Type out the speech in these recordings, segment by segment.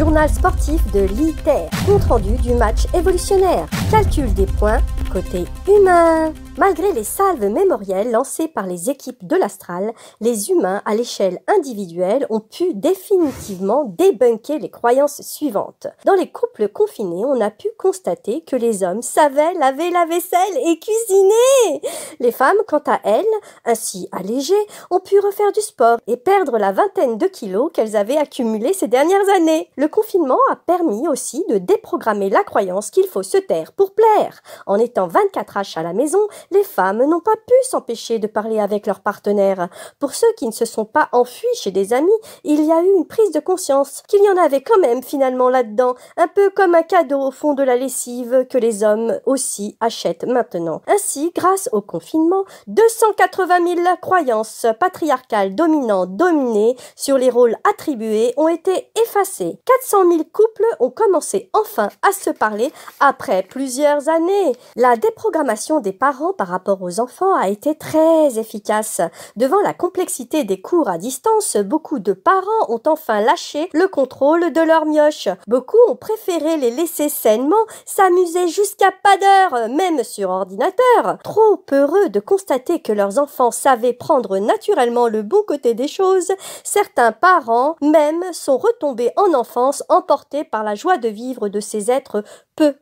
journal sportif de l'ITER, compte rendu du match évolutionnaire, calcul des points, côté humain. Malgré les salves mémorielles lancées par les équipes de l'Astral, les humains à l'échelle individuelle ont pu définitivement débunker les croyances suivantes. Dans les couples confinés, on a pu constater que les hommes savaient laver la vaisselle et cuisiner. Les femmes, quant à elles, ainsi allégées, ont pu refaire du sport et perdre la vingtaine de kilos qu'elles avaient accumulés ces dernières années. Le confinement a permis aussi de déprogrammer la croyance qu'il faut se taire pour plaire. En étant 24 H à la maison, les femmes n'ont pas pu s'empêcher de parler avec leurs partenaires. Pour ceux qui ne se sont pas enfuis chez des amis, il y a eu une prise de conscience qu'il y en avait quand même finalement là-dedans, un peu comme un cadeau au fond de la lessive que les hommes aussi achètent maintenant. Ainsi, grâce au confinement, 280 000 croyances patriarcales dominantes dominées sur les rôles attribués ont été effacées. 400 000 couples ont commencé enfin à se parler après plusieurs années. La déprogrammation des parents par rapport aux enfants a été très efficace. Devant la complexité des cours à distance, beaucoup de parents ont enfin lâché le contrôle de leur mioche. Beaucoup ont préféré les laisser sainement s'amuser jusqu'à pas d'heure, même sur ordinateur. Trop heureux de constater que leurs enfants savaient prendre naturellement le bon côté des choses, certains parents même sont retombés en enfance emportés par la joie de vivre de ces êtres peu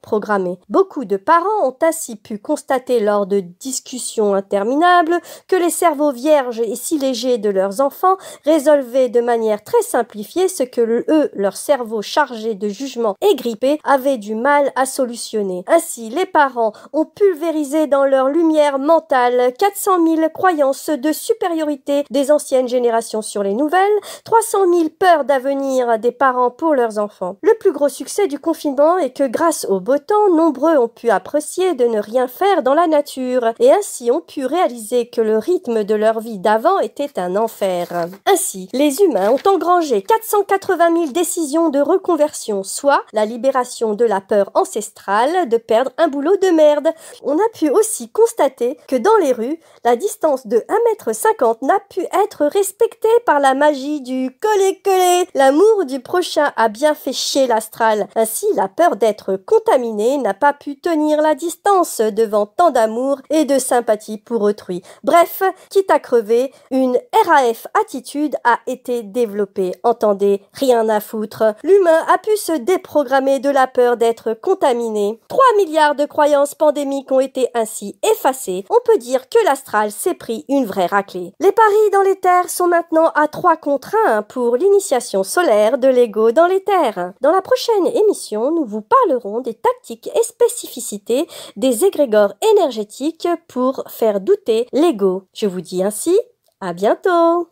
Beaucoup de parents ont ainsi pu constater lors de discussions interminables que les cerveaux vierges et si légers de leurs enfants résolvaient de manière très simplifiée ce que eux, leur cerveau chargé de jugement et grippé, avaient du mal à solutionner. Ainsi, les parents ont pulvérisé dans leur lumière mentale 400 000 croyances de supériorité des anciennes générations sur les nouvelles, 300 000 peurs d'avenir des parents pour leurs enfants. Le plus gros succès du confinement est que grâce au beau temps, nombreux ont pu apprécier de ne rien faire dans la nature et ainsi ont pu réaliser que le rythme de leur vie d'avant était un enfer. Ainsi, les humains ont engrangé 480 000 décisions de reconversion, soit la libération de la peur ancestrale de perdre un boulot de merde. On a pu aussi constater que dans les rues, la distance de 1 m n'a pu être respectée par la magie du coller-coller. L'amour du prochain a bien fait chier l'astral. Ainsi, la peur d'être contaminé n'a pas pu tenir la distance devant tant d'amour et de sympathie pour autrui. Bref, quitte à crever, une RAF attitude a été développée. Entendez, rien à foutre. L'humain a pu se déprogrammer de la peur d'être contaminé. 3 milliards de croyances pandémiques ont été ainsi effacées. On peut dire que l'astral s'est pris une vraie raclée. Les paris dans les terres sont maintenant à 3 contre 1 pour l'initiation solaire de l'ego dans les terres. Dans la prochaine émission, nous vous parlerons des tactiques et spécificités des égrégores énergétiques pour faire douter l'ego. Je vous dis ainsi, à bientôt